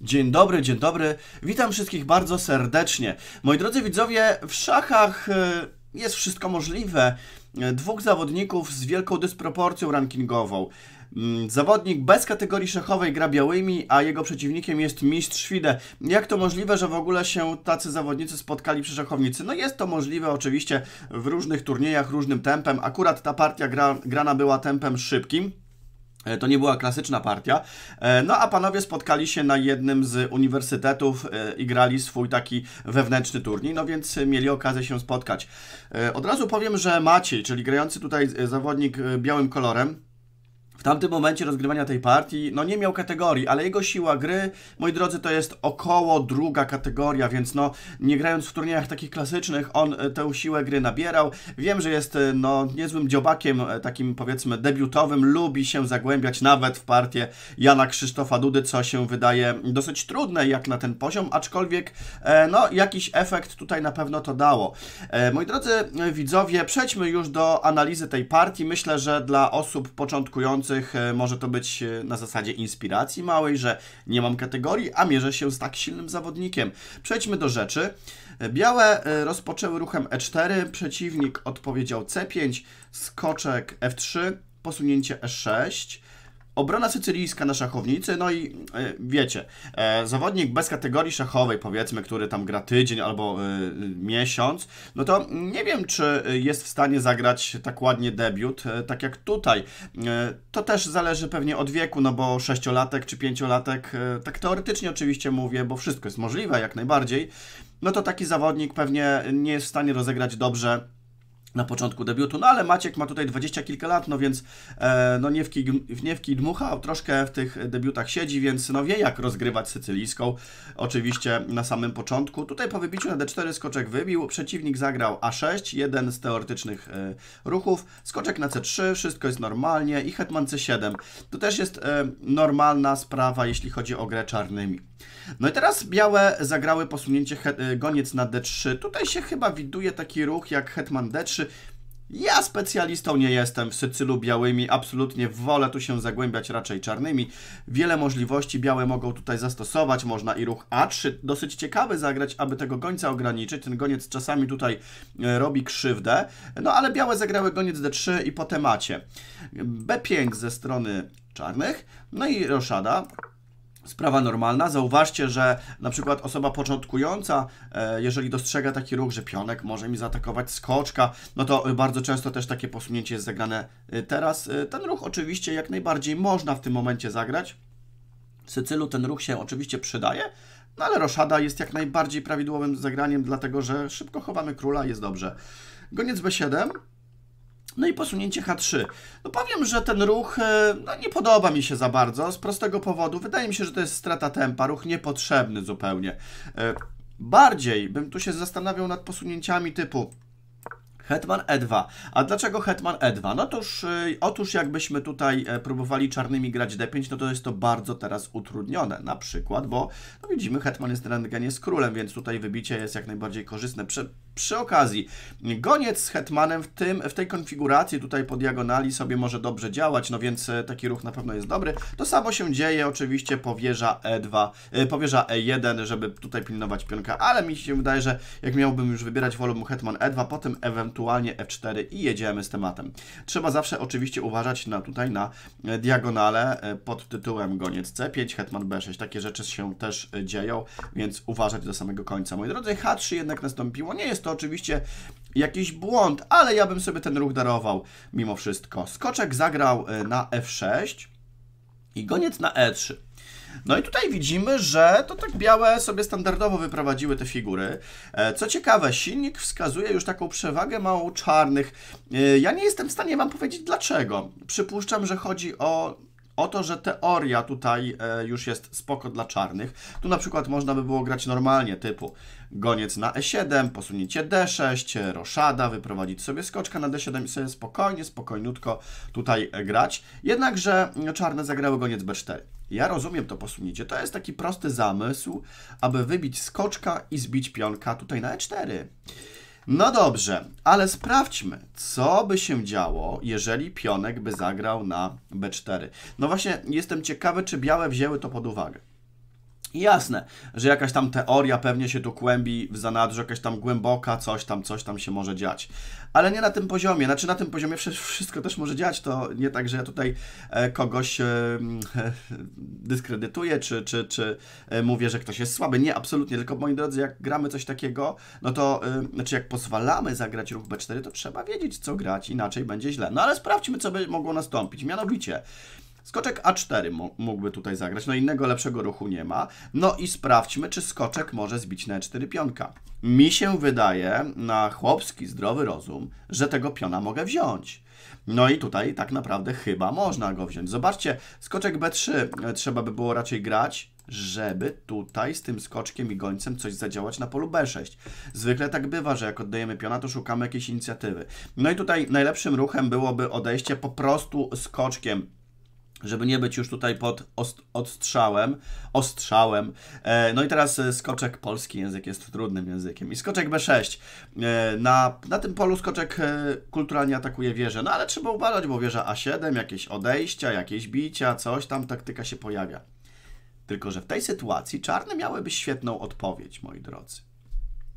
Dzień dobry, dzień dobry. Witam wszystkich bardzo serdecznie. Moi drodzy widzowie, w szachach e, jest wszystko możliwe. E, dwóch zawodników z wielką dysproporcją rankingową. Mm, zawodnik bez kategorii szachowej gra białymi, a jego przeciwnikiem jest mistrz FIDE. Jak to możliwe, że w ogóle się tacy zawodnicy spotkali przy szachownicy? No jest to możliwe oczywiście w różnych turniejach, różnym tempem. Akurat ta partia gra, grana była tempem szybkim. E, to nie była klasyczna partia. E, no a panowie spotkali się na jednym z uniwersytetów e, i grali swój taki wewnętrzny turniej, no więc mieli okazję się spotkać. Od razu powiem, że Maciej, czyli grający tutaj zawodnik białym kolorem, w tamtym momencie rozgrywania tej partii, no nie miał kategorii, ale jego siła gry, moi drodzy, to jest około druga kategoria, więc no nie grając w turniejach takich klasycznych, on e, tę siłę gry nabierał. Wiem, że jest e, no niezłym dziobakiem, e, takim powiedzmy debiutowym, lubi się zagłębiać nawet w partię Jana Krzysztofa Dudy, co się wydaje dosyć trudne jak na ten poziom, aczkolwiek no jakiś efekt tutaj na pewno to dało. Moi drodzy widzowie, przejdźmy już do analizy tej partii. Myślę, że dla osób początkujących E, może to być e, na zasadzie inspiracji małej, że nie mam kategorii, a mierzę się z tak silnym zawodnikiem. Przejdźmy do rzeczy. E, białe rozpoczęły ruchem E4, przeciwnik odpowiedział C5, skoczek F3, posunięcie E6, obrona sycylijska na szachownicy, no i e, wiecie, e, zawodnik bez kategorii szachowej, powiedzmy, który tam gra tydzień albo e, miesiąc, no to nie wiem, czy jest w stanie zagrać tak ładnie debiut, tak jak tutaj. To też zależy pewnie od wieku, no bo sześciolatek czy pięciolatek, tak teoretycznie oczywiście mówię, bo wszystko jest możliwe jak najbardziej, no to taki zawodnik pewnie nie jest w stanie rozegrać dobrze na początku debiutu, no ale Maciek ma tutaj dwadzieścia kilka lat, no więc e, no nie, w kij, nie w kij dmucha, troszkę w tych debiutach siedzi, więc no wie jak rozgrywać sycylijską, oczywiście na samym początku. Tutaj po wybiciu na D4 skoczek wybił, przeciwnik zagrał A6, jeden z teoretycznych e, ruchów, skoczek na C3, wszystko jest normalnie i hetman C7. To też jest e, normalna sprawa, jeśli chodzi o grę czarnymi. No i teraz białe zagrały posunięcie he, e, goniec na D3. Tutaj się chyba widuje taki ruch jak hetman D3, ja specjalistą nie jestem w sycylu białymi, absolutnie wolę tu się zagłębiać raczej czarnymi. Wiele możliwości białe mogą tutaj zastosować, można i ruch A3 dosyć ciekawy zagrać, aby tego gońca ograniczyć. Ten goniec czasami tutaj e, robi krzywdę, no ale białe zagrały goniec D3 i po temacie. B5 ze strony czarnych, no i roszada sprawa normalna. Zauważcie, że na przykład osoba początkująca, e, jeżeli dostrzega taki ruch, że pionek może mi zaatakować skoczka, no to bardzo często też takie posunięcie jest zagrane e, teraz. E, ten ruch oczywiście jak najbardziej można w tym momencie zagrać. W Sycylu ten ruch się oczywiście przydaje, no ale roszada jest jak najbardziej prawidłowym zagraniem, dlatego że szybko chowamy króla, jest dobrze. Goniec b7, no i posunięcie H3. No powiem, że ten ruch e, no, nie podoba mi się za bardzo, z prostego powodu. Wydaje mi się, że to jest strata tempa, ruch niepotrzebny zupełnie. E, bardziej bym tu się zastanawiał nad posunięciami typu Hetman E2. A dlaczego Hetman E2? No toż, e, otóż jakbyśmy tutaj próbowali czarnymi grać D5, no to jest to bardzo teraz utrudnione. Na przykład, bo no widzimy, Hetman jest rentgenie z królem, więc tutaj wybicie jest jak najbardziej korzystne. Prze przy okazji, goniec z hetmanem w, tym, w tej konfiguracji tutaj po diagonali sobie może dobrze działać, no więc e, taki ruch na pewno jest dobry. To samo się dzieje oczywiście powierza E2, e, powierza E1, żeby tutaj pilnować pionka, ale mi się wydaje, że jak miałbym już wybierać, wolumu hetman E2, potem ewentualnie F4 i jedziemy z tematem. Trzeba zawsze oczywiście uważać na tutaj na e, diagonale pod tytułem goniec C5, hetman B6. Takie rzeczy się też dzieją, więc uważać do samego końca. Moi drodzy, H3 jednak nastąpiło, nie jest to to oczywiście jakiś błąd, ale ja bym sobie ten ruch darował mimo wszystko. Skoczek zagrał e, na f6 i goniec na e3. No i tutaj widzimy, że to tak białe sobie standardowo wyprowadziły te figury. E, co ciekawe, silnik wskazuje już taką przewagę małą czarnych. E, ja nie jestem w stanie Wam powiedzieć dlaczego. Przypuszczam, że chodzi o o to, że teoria tutaj e, już jest spoko dla czarnych. Tu na przykład można by było grać normalnie, typu goniec na e7, posunięcie d6, roszada, wyprowadzić sobie skoczka na d7 i sobie spokojnie, spokojniutko tutaj e, grać. Jednakże czarne zagrały goniec b4. Ja rozumiem to posunięcie. To jest taki prosty zamysł, aby wybić skoczka i zbić pionka tutaj na e4. No dobrze, ale sprawdźmy, co by się działo, jeżeli pionek by zagrał na b4. No właśnie, jestem ciekawy, czy białe wzięły to pod uwagę. Jasne, że jakaś tam teoria pewnie się tu kłębi w zanadrzu, jakaś tam głęboka, coś tam, coś tam się może dziać. Ale nie na tym poziomie, znaczy na tym poziomie wszystko też może dziać, to nie tak, że ja tutaj e, kogoś e, dyskredytuję, czy, czy, czy e, mówię, że ktoś jest słaby. Nie, absolutnie, tylko moi drodzy, jak gramy coś takiego, no to, znaczy jak pozwalamy zagrać ruch B4, to trzeba wiedzieć, co grać, inaczej będzie źle. No ale sprawdźmy, co by mogło nastąpić. Mianowicie, Skoczek A4 mógłby tutaj zagrać, no innego lepszego ruchu nie ma. No i sprawdźmy, czy skoczek może zbić na E4 pionka. Mi się wydaje, na chłopski, zdrowy rozum, że tego piona mogę wziąć. No i tutaj tak naprawdę chyba można go wziąć. Zobaczcie, skoczek B3 e, trzeba by było raczej grać, żeby tutaj z tym skoczkiem i gońcem coś zadziałać na polu B6. Zwykle tak bywa, że jak oddajemy piona, to szukamy jakiejś inicjatywy. No i tutaj najlepszym ruchem byłoby odejście po prostu skoczkiem żeby nie być już tutaj pod ost odstrzałem, ostrzałem. E, no i teraz e, skoczek, polski język jest trudnym językiem. I skoczek B6. E, na, na tym polu skoczek e, kulturalnie atakuje wieżę, no ale trzeba uważać, bo wieża A7, jakieś odejścia, jakieś bicia, coś tam, taktyka się pojawia. Tylko, że w tej sytuacji czarne miałyby świetną odpowiedź, moi drodzy.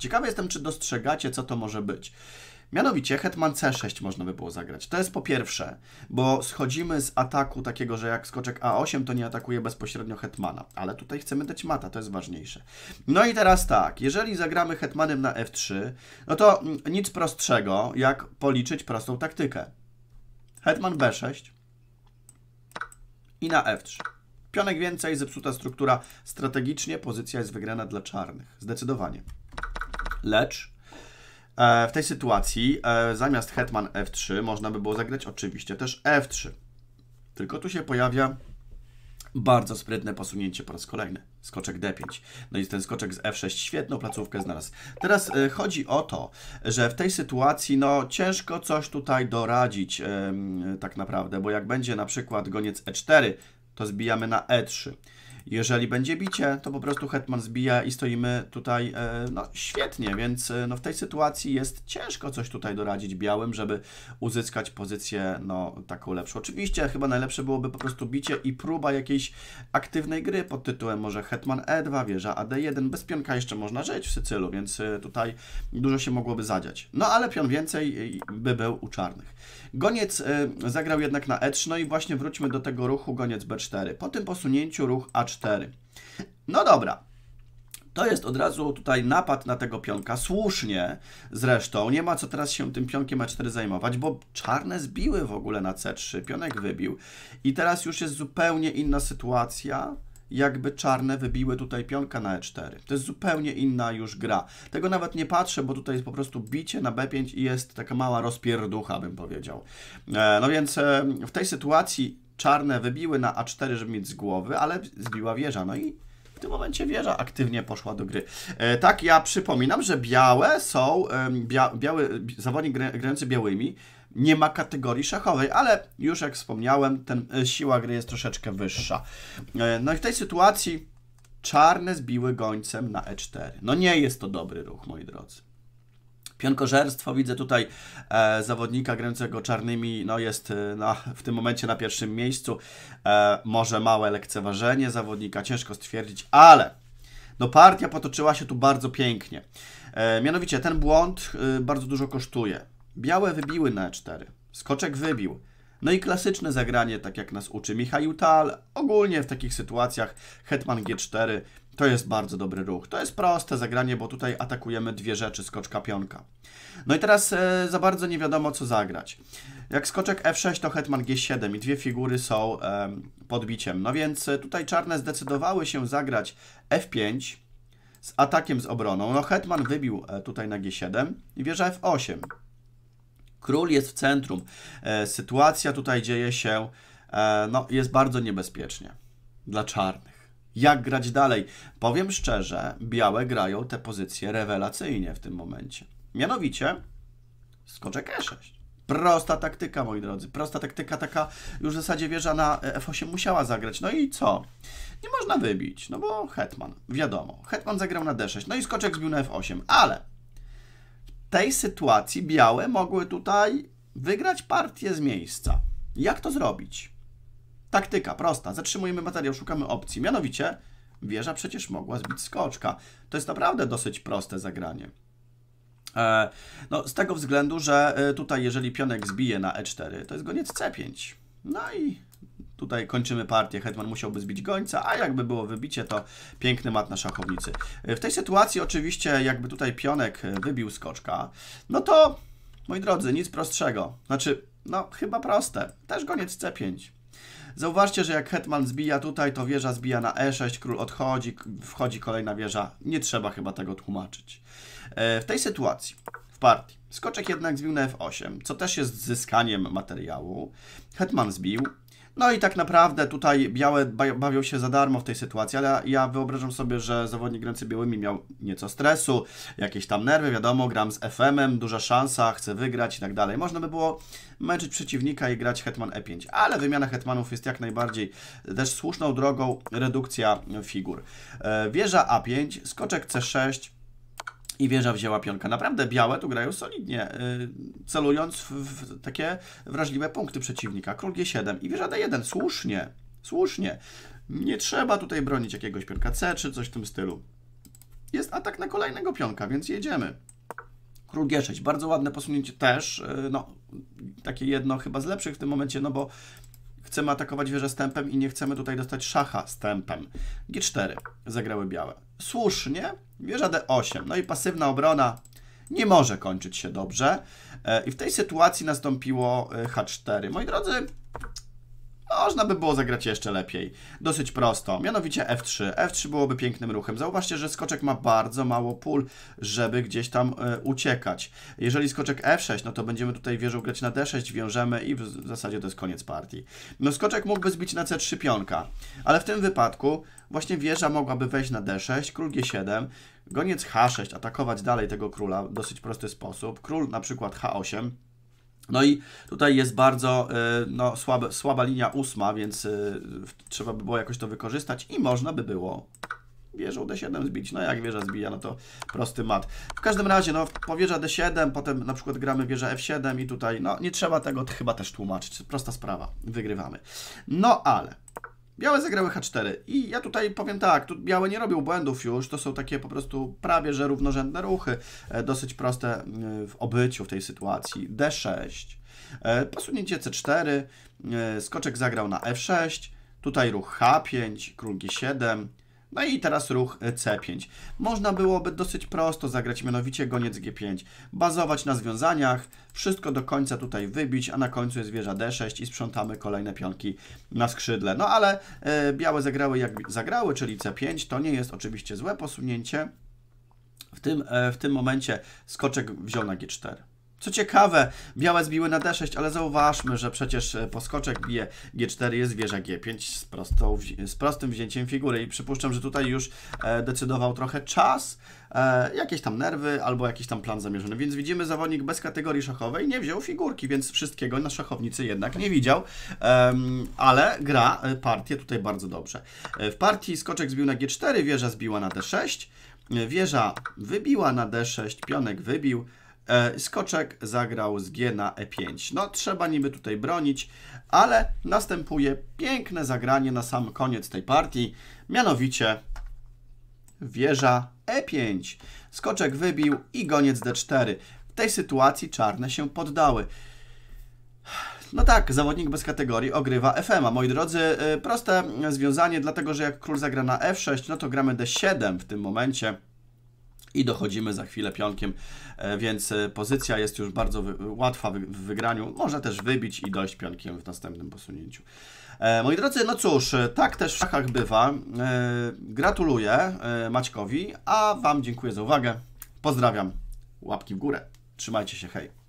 Ciekawy jestem, czy dostrzegacie, co to może być. Mianowicie Hetman C6 można by było zagrać. To jest po pierwsze, bo schodzimy z ataku takiego, że jak skoczek A8, to nie atakuje bezpośrednio Hetmana. Ale tutaj chcemy dać mata, to jest ważniejsze. No i teraz tak, jeżeli zagramy Hetmanem na F3, no to mm, nic prostszego, jak policzyć prostą taktykę. Hetman B6 i na F3. Pionek więcej, zepsuta struktura. Strategicznie pozycja jest wygrana dla czarnych. Zdecydowanie. Lecz e, w tej sytuacji e, zamiast hetman f3 można by było zagrać oczywiście też f3. Tylko tu się pojawia bardzo sprytne posunięcie po raz kolejny. Skoczek D5. No i ten skoczek z F6 świetną placówkę znalazł. Teraz e, chodzi o to, że w tej sytuacji no ciężko coś tutaj doradzić tak naprawdę, bo jak będzie na przykład goniec E4, to zbijamy na E3. Jeżeli będzie bicie, to po prostu hetman zbija i stoimy tutaj, e, no świetnie, więc e, no, w tej sytuacji jest ciężko coś tutaj doradzić białym, żeby uzyskać pozycję no taką lepszą. Oczywiście chyba najlepsze byłoby po prostu bicie i próba jakiejś aktywnej gry pod tytułem może hetman e2, wieża ad1, bez pionka jeszcze można żyć w Sycylu, więc e, tutaj dużo się mogłoby zadziać. No ale pion więcej by był u czarnych. Goniec zagrał jednak na e3, no i właśnie wróćmy do tego ruchu goniec b4. Po tym posunięciu ruch a4 no dobra. To jest od razu tutaj napad na tego pionka, słusznie zresztą. Nie ma co teraz się tym pionkiem A4 zajmować, bo czarne zbiły w ogóle na C3, pionek wybił. I teraz już jest zupełnie inna sytuacja, jakby czarne wybiły tutaj pionka na E4. To jest zupełnie inna już gra. Tego nawet nie patrzę, bo tutaj jest po prostu bicie na B5 i jest taka mała rozpierducha, bym powiedział. E, no więc e, w tej sytuacji czarne wybiły na A4, żeby mieć z głowy, ale zbiła wieża. No i w tym momencie wieża aktywnie poszła do gry. E, tak, ja przypominam, że białe są, bia, biały, zawodnik grający białymi nie ma kategorii szachowej, ale już jak wspomniałem, ten, e, siła gry jest troszeczkę wyższa. E, no i w tej sytuacji czarne zbiły gońcem na E4. No nie jest to dobry ruch, moi drodzy. Pionkożerstwo, widzę tutaj e, zawodnika grającego czarnymi, no jest e, w tym momencie na pierwszym miejscu. E, może małe lekceważenie zawodnika, ciężko stwierdzić, ale no partia potoczyła się tu bardzo pięknie. E, mianowicie ten błąd e, bardzo dużo kosztuje. Białe wybiły na E4, skoczek wybił, no i klasyczne zagranie, tak jak nas uczy Michał Tal, ogólnie w takich sytuacjach hetman g4 to jest bardzo dobry ruch. To jest proste zagranie, bo tutaj atakujemy dwie rzeczy, skoczka pionka. No i teraz e, za bardzo nie wiadomo, co zagrać. Jak skoczek f6, to hetman g7 i dwie figury są e, podbiciem. No więc e, tutaj czarne zdecydowały się zagrać f5 z atakiem z obroną. No hetman wybił e, tutaj na g7 i wieża f8. Król jest w centrum. E, sytuacja tutaj dzieje się, e, no, jest bardzo niebezpiecznie dla czarnych. Jak grać dalej? Powiem szczerze, białe grają te pozycje rewelacyjnie w tym momencie. Mianowicie skoczek E6. Prosta taktyka, moi drodzy. Prosta taktyka, taka już w zasadzie wieża na e, F8 musiała zagrać. No i co? Nie można wybić, no bo hetman, wiadomo. Hetman zagrał na D6, no i skoczek zbił na F8, ale tej sytuacji białe mogły tutaj wygrać partię z miejsca. Jak to zrobić? Taktyka prosta. Zatrzymujemy materiał, szukamy opcji. Mianowicie wieża przecież mogła zbić skoczka. To jest naprawdę dosyć proste zagranie. E, no, z tego względu, że e, tutaj jeżeli pionek zbije na e4, to jest goniec c5. No i Tutaj kończymy partię, hetman musiałby zbić gońca, a jakby było wybicie, to piękny mat na szachownicy. E, w tej sytuacji oczywiście, jakby tutaj pionek e, wybił skoczka, no to, moi drodzy, nic prostszego. Znaczy, no chyba proste. Też goniec C5. Zauważcie, że jak hetman zbija tutaj, to wieża zbija na E6, król odchodzi, wchodzi kolejna wieża. Nie trzeba chyba tego tłumaczyć. E, w tej sytuacji, w partii, skoczek jednak zbił na F8, co też jest zyskaniem materiału. Hetman zbił, no i tak naprawdę tutaj białe bawią się za darmo w tej sytuacji, ale ja wyobrażam sobie, że zawodnik grający białymi miał nieco stresu, jakieś tam nerwy, wiadomo, gram z FM-em, duża szansa, chcę wygrać i tak dalej. Można by było męczyć przeciwnika i grać hetman e5, ale wymiana hetmanów jest jak najbardziej też słuszną drogą redukcja figur. E, wieża a5, skoczek c6, i wieża wzięła pionka. Naprawdę białe tu grają solidnie, y, celując w takie wrażliwe punkty przeciwnika. Król G7 i wieża D1. Słusznie, słusznie. Nie trzeba tutaj bronić jakiegoś pionka C czy coś w tym stylu. Jest atak na kolejnego pionka, więc jedziemy. Król G6, bardzo ładne posunięcie też, y, no takie jedno chyba z lepszych w tym momencie, no bo Chcemy atakować wieżę stępem i nie chcemy tutaj dostać szacha stępem. G4 zagrały białe. Słusznie. Wieża D8. No i pasywna obrona nie może kończyć się dobrze. E, I w tej sytuacji nastąpiło e, H4. Moi drodzy, można by było zagrać jeszcze lepiej. Dosyć prosto, mianowicie F3. F3 byłoby pięknym ruchem. Zauważcie, że skoczek ma bardzo mało pól, żeby gdzieś tam e, uciekać. Jeżeli skoczek F6, no to będziemy tutaj wieżą grać na D6, wiążemy i w, w zasadzie to jest koniec partii. No skoczek mógłby zbić na C3 pionka, ale w tym wypadku właśnie wieża mogłaby wejść na D6, król G7, goniec H6, atakować dalej tego króla w dosyć prosty sposób, król na przykład H8, no i tutaj jest bardzo e, no, słaba słaba linia ósma, więc e, trzeba by było jakoś to wykorzystać i można by było wieżą D7 zbić. No jak wieża zbija, no to prosty mat. W każdym razie, no powieża D7, potem na przykład gramy wieża F7 i tutaj, no nie trzeba tego chyba też tłumaczyć. Prosta sprawa, wygrywamy. No ale Białe zagrały H4 i ja tutaj powiem tak, tu białe nie robią błędów już, to są takie po prostu prawie że równorzędne ruchy, e, dosyć proste mm, w obyciu w tej sytuacji. D6, e, posunięcie C4, e, skoczek zagrał na F6, tutaj ruch H5, król G7, no i teraz ruch e, C5. Można byłoby dosyć prosto zagrać, mianowicie goniec G5. Bazować na związaniach, wszystko do końca tutaj wybić, a na końcu jest wieża D6 i sprzątamy kolejne pionki na skrzydle. No ale e, białe zagrały jak zagrały, czyli C5. To nie jest oczywiście złe posunięcie. W tym, e, w tym momencie skoczek wziął na G4. Co ciekawe, białe zbiły na D6, ale zauważmy, że przecież e, poskoczek bije G4, jest wieża G5 z, prostą, z prostym wzięciem figury i przypuszczam, że tutaj już e, decydował trochę czas, e, jakieś tam nerwy albo jakiś tam plan zamierzony, więc widzimy zawodnik bez kategorii szachowej nie wziął figurki, więc wszystkiego na szachownicy jednak nie widział, ale gra partię tutaj bardzo dobrze. W partii skoczek zbił na G4, wieża zbiła na D6, wieża wybiła na D6, pionek wybił, E, skoczek zagrał z G na E5. No trzeba niby tutaj bronić, ale następuje piękne zagranie na sam koniec tej partii, mianowicie wieża E5. Skoczek wybił i goniec D4. W tej sytuacji czarne się poddały. No tak, zawodnik bez kategorii ogrywa FM, a moi drodzy, e, proste związanie, dlatego że jak król zagra na F6, no to gramy D7 w tym momencie i dochodzimy za chwilę pionkiem, e, więc e, pozycja jest już bardzo łatwa w wygraniu. Można też wybić i dojść pionkiem w następnym posunięciu. E, moi drodzy, no cóż, tak też w szachach bywa. Gratuluję Maćkowi, a Wam dziękuję za uwagę. Pozdrawiam. Łapki w górę. Trzymajcie się, hej.